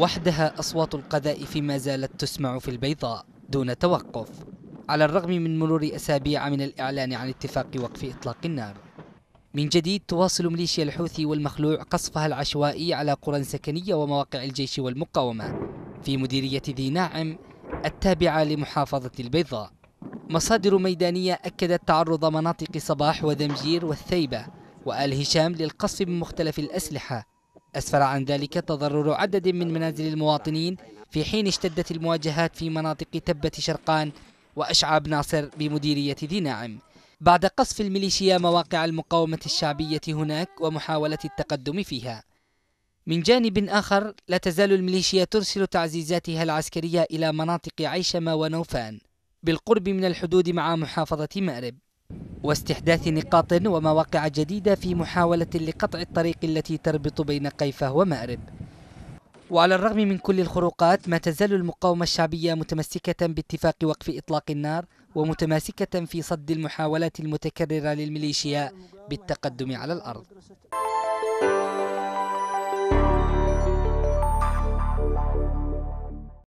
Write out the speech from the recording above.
وحدها أصوات القذائف ما زالت تسمع في البيضاء دون توقف على الرغم من مرور أسابيع من الإعلان عن اتفاق وقف إطلاق النار من جديد تواصل ميليشيا الحوثي والمخلوع قصفها العشوائي على قرى سكنية ومواقع الجيش والمقاومة في مديرية ذي ناعم التابعة لمحافظة البيضاء مصادر ميدانية أكدت تعرض مناطق صباح وذمجير والثيبة وآل هشام للقصف بمختلف الأسلحة أسفر عن ذلك تضرر عدد من منازل المواطنين في حين اشتدت المواجهات في مناطق تبة شرقان وأشعاب ناصر بمديرية ذي ناعم بعد قصف الميليشيا مواقع المقاومة الشعبية هناك ومحاولة التقدم فيها من جانب آخر لا تزال الميليشيا ترسل تعزيزاتها العسكرية إلى مناطق عيشما ونوفان بالقرب من الحدود مع محافظة مأرب واستحداث نقاط ومواقع جديدة في محاولة لقطع الطريق التي تربط بين قيفة ومأرب وعلى الرغم من كل الخروقات ما تزال المقاومة الشعبية متمسكة باتفاق وقف إطلاق النار ومتماسكة في صد المحاولات المتكررة للميليشيا بالتقدم على الأرض